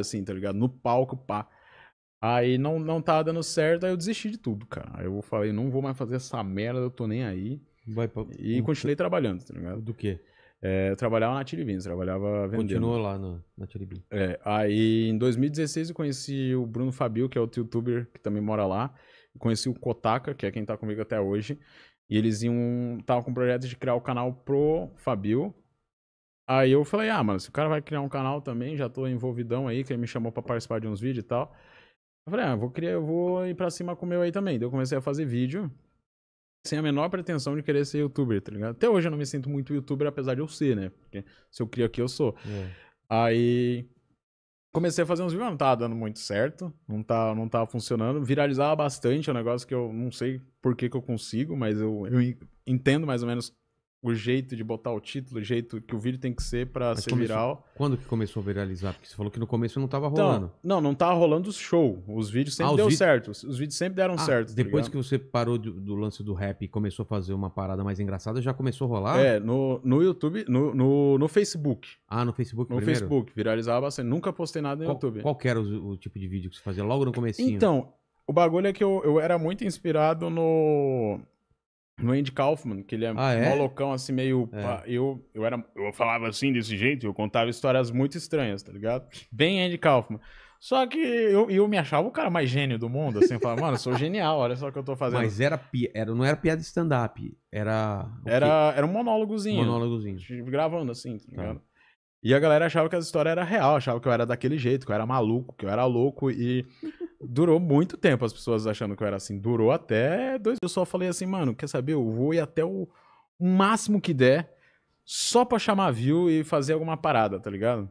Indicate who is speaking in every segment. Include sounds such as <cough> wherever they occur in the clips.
Speaker 1: assim, tá ligado? No palco, pá. Aí não, não tava dando certo, aí eu desisti de tudo, cara. Aí eu falei, não vou mais fazer essa merda, eu tô nem aí. Vai pra... E continuei trabalhando, tá ligado? Do quê? É, eu trabalhava na Tilly Beans, trabalhava vendendo. Continuou
Speaker 2: lá no, na Tilly Beans.
Speaker 1: É, aí em 2016 eu conheci o Bruno Fabio, que é outro youtuber que também mora lá. conheci o Kotaka, que é quem tá comigo até hoje. E eles iam. Estavam com o projeto de criar o canal pro Fabio, Aí eu falei, ah, mano, se o cara vai criar um canal também, já tô envolvidão aí, que ele me chamou pra participar de uns vídeos e tal. Eu falei, ah, eu vou criar, eu vou ir pra cima com o meu aí também. Daí eu comecei a fazer vídeo, sem a menor pretensão de querer ser youtuber, tá ligado? Até hoje eu não me sinto muito youtuber, apesar de eu ser, né? Porque se eu crio aqui, eu sou. É. Aí comecei a fazer uns vídeos, não tava dando muito certo, não tá, não tava funcionando. Viralizava bastante, é um negócio que eu não sei por que, que eu consigo, mas eu, eu entendo mais ou menos o jeito de botar o título, o jeito que o vídeo tem que ser para ser começou, viral.
Speaker 2: Quando que começou a viralizar? Porque você falou que no começo não tava tá, rolando. Então, não, não tava rolando o show. Os vídeos sempre ah, deu certo. Os, os, vídeos sempre deram ah, certo. Tá depois que você parou do, do, lance do rap e começou a fazer uma parada mais engraçada, já começou a rolar? É, no, no YouTube, no, no, no Facebook. Ah, no Facebook No primeiro? Facebook, viralizava bastante. Nunca postei nada no qual, YouTube. Qual era o, o, tipo de vídeo que você fazia logo no começo? Então,
Speaker 1: o bagulho é que eu, eu era muito inspirado no no Andy Kaufman, que ele é ah, é? molocão, assim, meio. É. Eu, eu, era, eu falava assim desse jeito, eu contava histórias muito estranhas, tá ligado? Bem Andy Kaufman. Só que eu, eu me achava o cara mais gênio do mundo, assim, eu falava, mano, eu sou genial, olha só o que eu tô fazendo. Mas era,
Speaker 2: era não era piada de stand-up, era. Era, era
Speaker 1: um monólogozinho. Monólogozinho. Gravando, assim, tá, tá. ligado?
Speaker 2: Tá. E a galera achava que a história era real, achava que eu era daquele
Speaker 1: jeito, que eu era maluco, que eu era louco e durou muito tempo as pessoas achando que eu era assim. Durou até dois. Eu só falei assim, mano, quer saber? Eu vou ir até o máximo que der só pra chamar view e fazer alguma parada, tá ligado?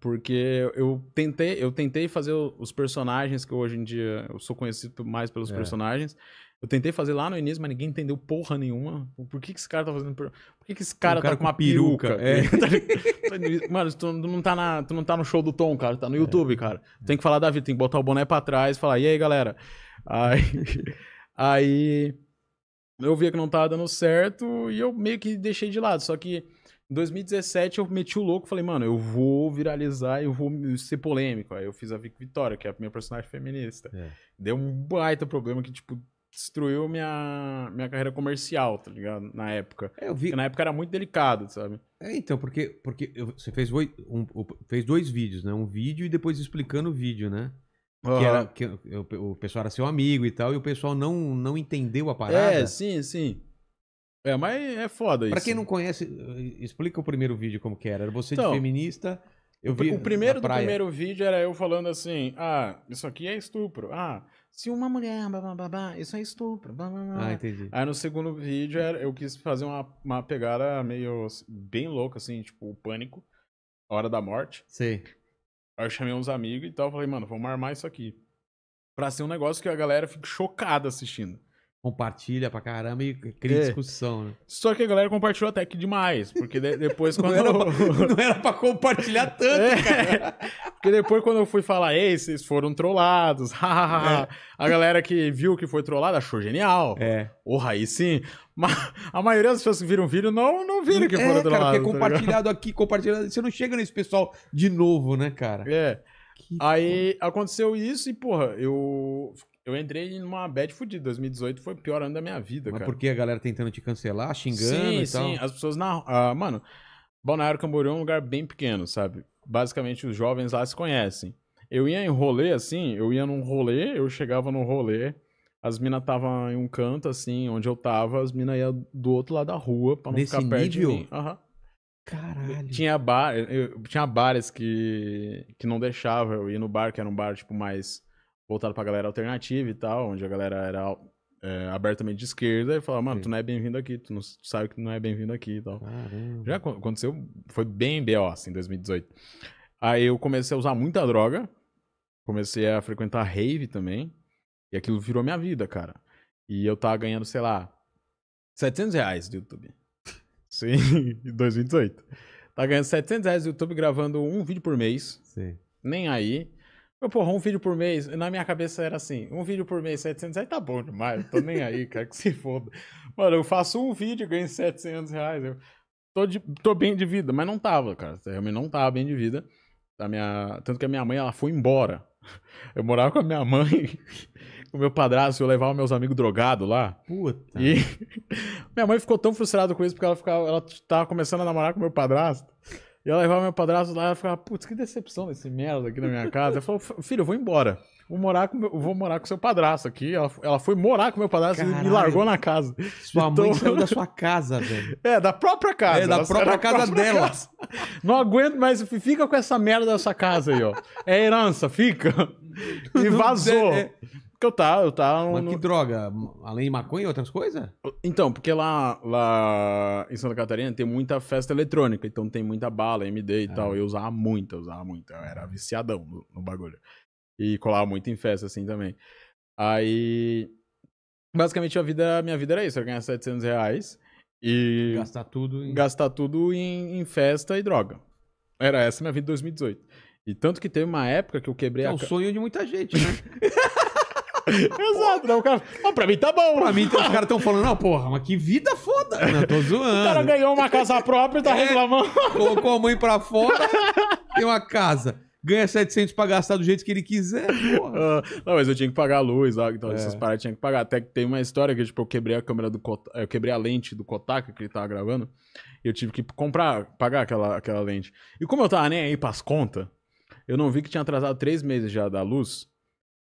Speaker 1: Porque eu tentei, eu tentei fazer os personagens que hoje em dia eu sou conhecido mais pelos é. personagens. Eu tentei fazer lá no início, mas ninguém entendeu porra nenhuma. Por que, que esse cara tá fazendo. Por que, que esse cara, um tá cara tá com uma peruca? peruca? É. é. Tá tá mano, tu não, tá na, tu não tá no show do Tom, cara. Tá no é. YouTube, é. cara. Tem que falar da vida, tem que botar o boné pra trás e falar, e aí, galera? Aí. <laughs> aí eu via que não tava dando certo e eu meio que deixei de lado. Só que em 2017 eu meti o louco, falei, mano, eu vou viralizar, eu vou ser polêmico. Aí eu fiz a Vic Vitória, que é a minha personagem feminista. É. Deu um baita problema que, tipo, destruiu minha, minha carreira comercial, tá ligado? Na época. É, eu vi. na época era muito
Speaker 2: delicado, sabe? É, então, porque, porque você fez, dois, um, fez dois vídeos, né? Um vídeo e depois explicando o vídeo, né? Uhum. Que, era, que o, o pessoal era seu amigo e tal, e o pessoal não, não entendeu a parada. É, sim, sim. É, mas é foda isso. Pra quem não conhece, eh, explica o primeiro vídeo como que era. Era você então, de feminista. Eu vi o primeiro do primeiro
Speaker 1: vídeo era eu falando assim: ah, isso aqui é estupro. Ah, se uma mulher, blá, blá, blá, isso é estupro. Blá, blá, blá. Ah, entendi. Aí no segundo vídeo eu quis fazer uma, uma pegada meio assim, bem louca, assim, tipo, o pânico, a hora da morte. Sim. Aí eu chamei uns amigos e tal, falei, mano, vamos armar isso aqui. Pra ser um negócio que a galera fique chocada
Speaker 2: assistindo compartilha pra caramba e cria é. discussão, né?
Speaker 1: Só que a galera compartilhou até que demais, porque de, depois <laughs> quando... não, era pra, <laughs>
Speaker 2: não era pra compartilhar tanto, é. cara.
Speaker 1: <laughs> Porque depois quando eu fui falar, ei, vocês foram trollados, é. a galera que viu que foi trollado achou genial. É. Porra, aí sim. Mas a maioria das pessoas que viram o vídeo não, não viram que foram trolladas. É, cara, porque é tá compartilhado aqui, compartilhado... Você não chega nesse pessoal de novo, né, cara? É. Que aí porra. aconteceu isso e, porra, eu eu entrei numa bad fudida. 2018 foi o pior ano da minha vida, Mas cara. que
Speaker 2: a galera tentando te cancelar, xingando sim, e sim. tal? Sim, as
Speaker 1: pessoas na... Ah, mano, Balneário Camboriú é um lugar bem pequeno, sabe? Basicamente, os jovens lá se conhecem. Eu ia em rolê, assim, eu ia num rolê, eu chegava no rolê, as minas estavam em um canto, assim, onde eu tava, as minas iam do outro lado da rua pra não Nesse ficar perto nível? de mim. Uhum. Caralho. Tinha, bar, eu, tinha bares que, que não deixava eu ir no bar, que era um bar, tipo, mais voltado pra galera alternativa e tal, onde a galera era é, abertamente de esquerda e falava, mano, Sim. tu não é bem-vindo aqui, tu, não, tu sabe que tu não é bem-vindo aqui e tal. Caramba. Já aconteceu, foi bem B.O. assim, 2018. Aí eu comecei a usar muita droga, comecei a frequentar rave também, e aquilo virou minha vida, cara. E eu tava ganhando, sei lá, 700 reais do YouTube. <laughs> Sim, em 2018. Tá ganhando 700 reais do YouTube gravando um vídeo por mês. Sim. Nem aí. Eu, porra, um vídeo por mês, na minha cabeça era assim, um vídeo por mês, 700 reais, tá bom demais, tô nem aí, cara, que se foda. Mano, eu faço um vídeo e ganho 700 reais, eu tô, de, tô bem de vida, mas não tava, cara, realmente não tava bem de vida. A minha, tanto que a minha mãe, ela foi embora. Eu morava com a minha mãe, <laughs> com meu padrasto, eu levava meus amigos drogados lá. Puta. E <laughs> minha mãe ficou tão frustrada com isso, porque ela, ficava, ela tava começando a namorar com meu padrasto. E ela levava meu padrasto lá e ela ficava, putz, que decepção desse merda aqui na minha casa. Eu falou, filho, eu vou embora. Vou morar com, meu, vou morar com seu padrasto aqui. Ela, ela foi morar com meu padrasto Caralho. e me largou
Speaker 2: na casa. Sua então... mãe saiu da <laughs> sua casa, velho.
Speaker 1: É, da própria casa. É, da própria casa dela. Casa. Não aguento mais, fica com essa merda dessa casa aí, ó. É herança, fica. <laughs> E vazou. É, é, porque eu tava eu tava Mas no... que droga?
Speaker 2: Além de maconha e outras coisas?
Speaker 1: Então, porque lá, lá em Santa Catarina tem muita festa eletrônica, então tem muita bala, MD e é. tal. Eu usava muito, eu usava muito. Eu era viciadão no, no bagulho. E colava muito em festa, assim também. Aí. Basicamente, a vida, minha vida era isso: eu ganhar 700 reais e. Gastar tudo em. Gastar tudo em, em festa e droga. Era essa minha vida em 2018. E tanto que teve uma época que eu quebrei é a. É o sonho de
Speaker 2: muita gente, né? <laughs>
Speaker 1: <laughs> Exato, não, né? cara. Não, pra
Speaker 2: mim tá bom. Pra mim, os caras estão falando, não, porra, mas que vida foda. <laughs> Não, tô zoando. O cara ganhou uma casa
Speaker 1: <laughs> é, própria e tá é, reclamando.
Speaker 2: Colocou a mãe pra fora, tem uma casa. Ganha 700
Speaker 1: pra gastar do jeito que ele quiser, porra. Uh, não, mas eu tinha que pagar a luz, ó, então é. essas paradas tinha que pagar. Até que tem uma história que, tipo, eu quebrei a câmera do eu quebrei a lente do Kotaka que ele tava gravando. E eu tive que comprar, pagar aquela, aquela lente. E como eu tava nem aí pras contas, eu não vi que tinha atrasado três meses já da luz.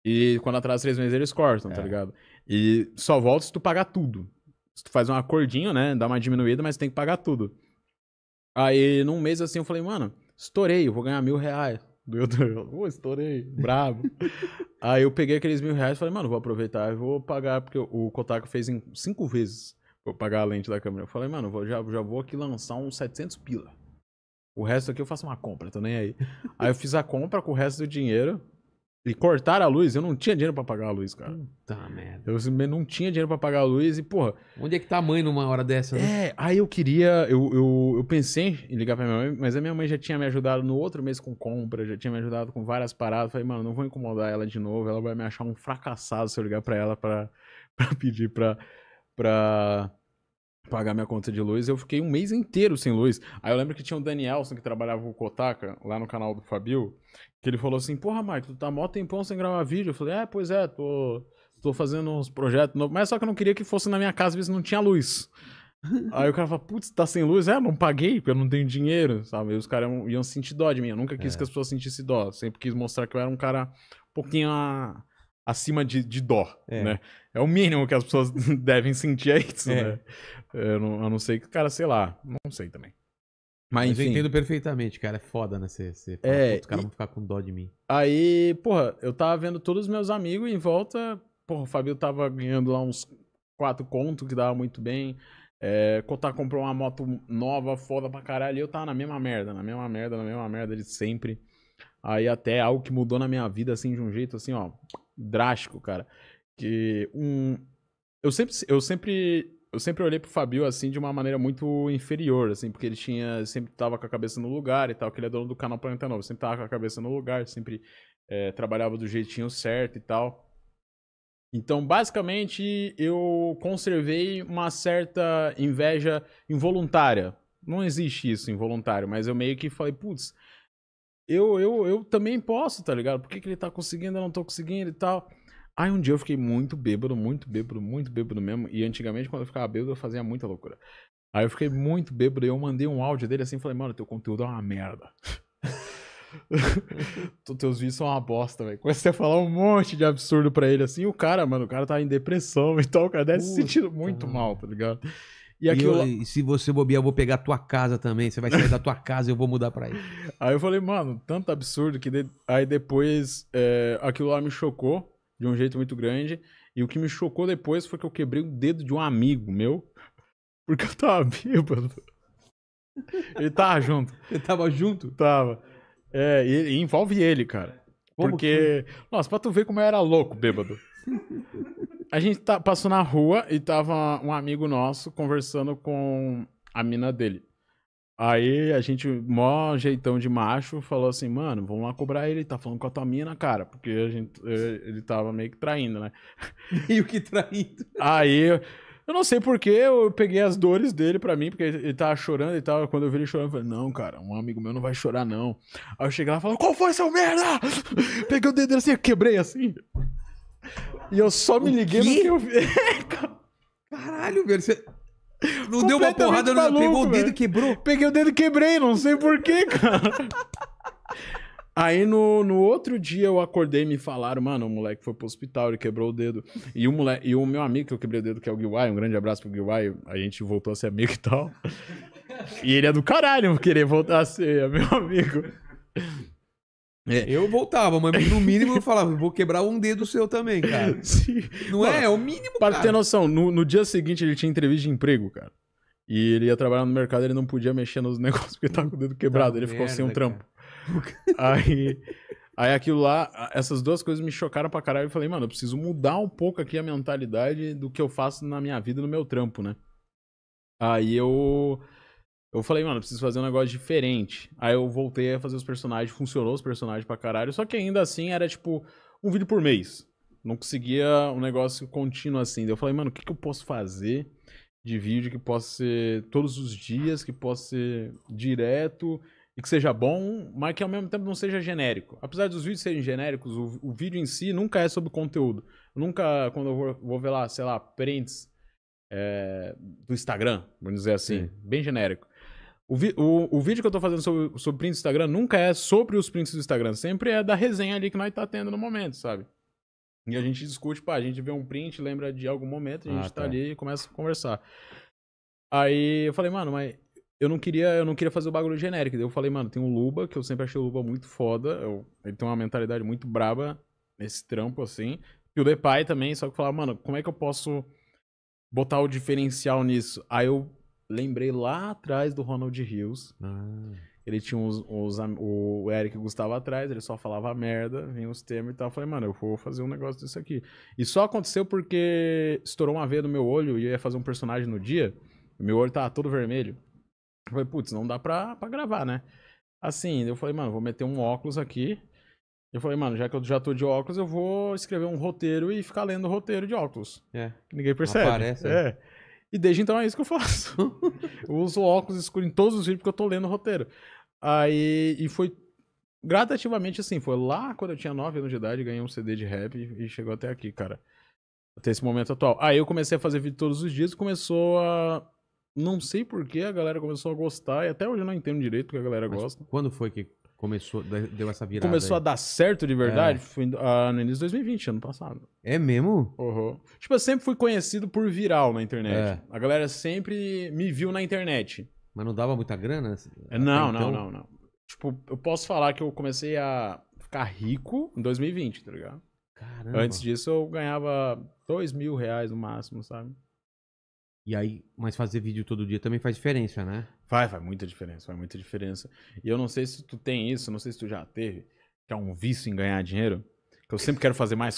Speaker 1: E quando atrasa três meses, eles cortam, tá é. tá ligado? E só volta se tu pagar tudo. Se tu faz um acordinho, né? Dá uma diminuída, mas tem que pagar tudo. Aí, num mês assim, eu falei, mano, estourei, eu vou ganhar mil reais. Do Deus, oh, estourei, brabo. <laughs> aí eu peguei aqueles mil reais e falei, mano, vou aproveitar e vou pagar, porque o Kotaku fez em cinco vezes vou pagar a lente da câmera. Eu falei, mano, vou, já, já vou aqui lançar uns 700 pila. O resto aqui eu faço uma compra, tô nem aí. aí eu fiz a compra com o resto do dinheiro. E cortaram a luz, eu não tinha dinheiro para pagar a luz, cara. Puta merda. Eu não tinha dinheiro para pagar a luz e, porra.
Speaker 2: Onde é que tá a mãe numa hora
Speaker 1: dessa, né? É, aí eu queria. Eu, eu, eu pensei em ligar pra minha mãe, mas a minha mãe já tinha me ajudado no outro mês com compra, já tinha me ajudado com várias paradas. Falei, mano, não vou incomodar ela de novo, ela vai me achar um fracassado se eu ligar pra ela pra, <laughs> pra pedir pra. pra pagar minha conta de luz, eu fiquei um mês inteiro sem luz. Aí eu lembro que tinha o Danielson que trabalhava com o Kotaka, lá no canal do Fabio, que ele falou assim, porra, Mike, tu tá mó tempão sem gravar vídeo. Eu falei, é, pois é, tô, tô fazendo uns projetos novos, mas só que eu não queria que fosse na minha casa, porque não tinha luz. <laughs> Aí o cara fala, putz, tá sem luz? É, não paguei, porque eu não tenho dinheiro, sabe? E os caras iam, iam sentir dó de mim, eu nunca quis é. que as pessoas sentissem dó, sempre quis mostrar que eu era um cara um pouquinho a, acima de, de dó, é. né? É o mínimo que as pessoas <laughs> devem sentir é isso, é. né? Eu não, eu não sei que, cara, sei lá, não sei
Speaker 2: também. Mas, Mas eu entendo perfeitamente, cara. É foda, né? Você, fala, é, os caras e... vão ficar com dó de mim.
Speaker 1: Aí, porra, eu tava vendo todos os meus amigos em volta. Porra, o Fabio tava ganhando lá uns quatro contos, que dava muito bem. É, Cotar comprou uma moto nova, foda pra caralho. E eu tava na mesma merda, na mesma merda, na mesma merda de sempre. Aí até algo que mudou na minha vida, assim, de um jeito, assim, ó, drástico, cara. Que um. Eu sempre, eu sempre. Eu sempre olhei pro Fabio assim de uma maneira muito inferior, assim, porque ele tinha. Sempre tava com a cabeça no lugar e tal, que ele é dono do canal Planeta Novo. Sempre tava com a cabeça no lugar, sempre é, trabalhava do jeitinho certo e tal. Então, basicamente, eu conservei uma certa inveja involuntária. Não existe isso involuntário, mas eu meio que falei, putz, eu, eu, eu também posso, tá ligado? Por que, que ele tá conseguindo, eu não tô conseguindo e tal. Aí um dia eu fiquei muito bêbado, muito bêbado, muito bêbado mesmo. E antigamente, quando eu ficava bêbado, eu fazia muita loucura. Aí eu fiquei muito bêbado e eu mandei um áudio dele assim, falei, mano, teu conteúdo é uma merda. <laughs> Teus vídeos são uma bosta, velho. Comecei a falar um monte de absurdo pra ele, assim, o cara, mano, o cara tá em depressão
Speaker 2: e tal, o cara deve se sentindo muito mal, tá ligado? E, aquilo... e, eu, e se você bobear, eu vou pegar a tua casa também. Você vai sair da tua casa e eu vou mudar pra ele. <laughs> Aí eu falei, mano, tanto absurdo que. De... Aí
Speaker 1: depois é, aquilo lá me chocou de um jeito muito grande. E o que me chocou depois foi que eu quebrei o dedo de um amigo meu, <laughs> porque eu tava bêbado. Ele tava junto. <laughs> Ele tava junto? Tava. É, e, e envolve ele, cara. Como porque, que? nossa, pra tu ver como eu era louco, bêbado. <laughs> A gente tá, passou na rua e tava um amigo nosso conversando com a mina dele. Aí a gente, mó jeitão de macho, falou assim, mano, vamos lá cobrar ele, tá falando com a tua mina, cara, porque a gente, eh, ele tava meio que traindo, né? <laughs> meio que traindo. Aí, eu não sei porquê, eu peguei as dores dele pra mim, porque ele tava chorando e tal, quando eu vi ele chorando, eu falei, não, cara, um amigo meu não vai chorar, não. Aí eu cheguei lá e falei, qual foi, seu merda? <laughs> Peguei o dedo assim, eu quebrei assim. E eu só me liguei no que eu vi. <laughs> Caralho, velho, você... Não deu uma porrada, maluco, não pegou o dedo e quebrou. Peguei o dedo e quebrei, não sei porquê, <laughs> cara. Aí no, no outro dia eu acordei e me falaram, mano, o moleque foi pro hospital, ele quebrou o dedo. E o, moleque, e o meu amigo que eu quebrei o dedo, que é o Guiwai, um grande abraço pro Guiwai, a gente voltou a ser amigo e tal. E ele é do caralho querer voltar a ser é meu amigo. É. Eu voltava, mas no mínimo eu falava, vou quebrar um dedo seu também, cara. <laughs> Sim. Não Mano, é? É o mínimo, Para cara. ter noção, no, no dia seguinte ele tinha entrevista de emprego, cara. E ele ia trabalhar no mercado, ele não podia mexer nos <laughs> negócios porque tava com o dedo tá quebrado, tá ele ficou merda, sem um trampo. Aí, aí aquilo lá, essas duas coisas me chocaram pra caralho. Eu falei, mano, eu preciso mudar um pouco aqui a mentalidade do que eu faço na minha vida, no meu trampo, né? Aí eu eu falei, mano, eu preciso fazer um negócio diferente. Aí eu voltei a fazer os personagens, funcionou os personagens pra caralho. Só que ainda assim era tipo um vídeo por mês. Não conseguia um negócio contínuo assim. Daí eu falei, mano, o que, que eu posso fazer de vídeo que possa ser todos os dias, que possa ser direto e que seja bom, mas que ao mesmo tempo não seja genérico. Apesar dos vídeos serem genéricos, o, o vídeo em si nunca é sobre conteúdo. nunca, quando eu vou, vou ver lá, sei lá, prints é, do Instagram, vamos dizer assim, Sim. bem genérico. O, vi, o, o, vídeo que eu tô fazendo sobre, sobre prints do Instagram nunca é sobre os prints do Instagram, sempre é da resenha ali que nós tá tendo no momento, sabe? E a gente discute, pá, a gente vê um print, lembra de algum momento, a ah, gente ah, tá. tá ali e começa a conversar. Aí eu falei, mano, mas eu não queria, eu não queria fazer o bagulho genérico. Daí eu falei, mano, tem o Luba, que eu sempre achei o Luba muito foda. Eu, ele tem uma mentalidade muito braba nesse trampo, assim. E o Depay também, só que eu falava, mano, como é que eu posso botar o diferencial nisso? Aí eu lembrei lá atrás do Ronald Rios. Ah. Ele tinha os, os, o Eric Gustavo atrás, ele só falava merda, vinha os temas e tal. Eu falei, mano, eu vou fazer um negócio disso aqui. E só aconteceu porque estourou uma veia no meu olho e eu ia fazer um personagem no dia. Meu olho tava todo vermelho. Eu falei, putz, não dá pra, pra gravar, né? Assim, eu falei, mano, vou meter um óculos aqui. Eu falei, mano, já que eu já tô de óculos, eu vou escrever um roteiro e ficar lendo o roteiro de óculos. É. ninguém percebe. Aparece. Né? É. é. E desde então é isso que eu faço. <laughs> eu uso óculos escuros em todos os vídeos porque eu tô lendo o roteiro. Aí, e foi gradativamente assim, foi lá quando eu tinha 9 anos de idade, ganhei um CD de rap e, e chegou até aqui, cara. Até esse momento atual. Aí eu comecei a fazer vídeo todos os dias e começou a. Não sei porquê, a galera começou a gostar, e até hoje eu não entendo direito o que a galera Mas gosta. Quando foi que Começou, deu essa virada. Começou aí. a dar certo de verdade? É. Foi ah, no início de 2020, ano passado. É mesmo? Uhum. Tipo, eu sempre fui conhecido por viral na internet. É. A galera sempre me viu na internet. Mas não dava muita
Speaker 2: grana? É, não, então... não, não, não.
Speaker 1: Tipo, eu posso falar que eu comecei a ficar rico em 2020,
Speaker 2: tá ligado? Caramba. Antes disso,
Speaker 1: eu ganhava dois mil reais no máximo, sabe?
Speaker 2: E aí, mas fazer vídeo todo dia também faz diferença, né? Vai, faz
Speaker 1: muita diferença, faz muita diferença. E eu não sei se tu tem isso, não sei se tu já teve, que é um vício em ganhar dinheiro, que eu sempre quero fazer mais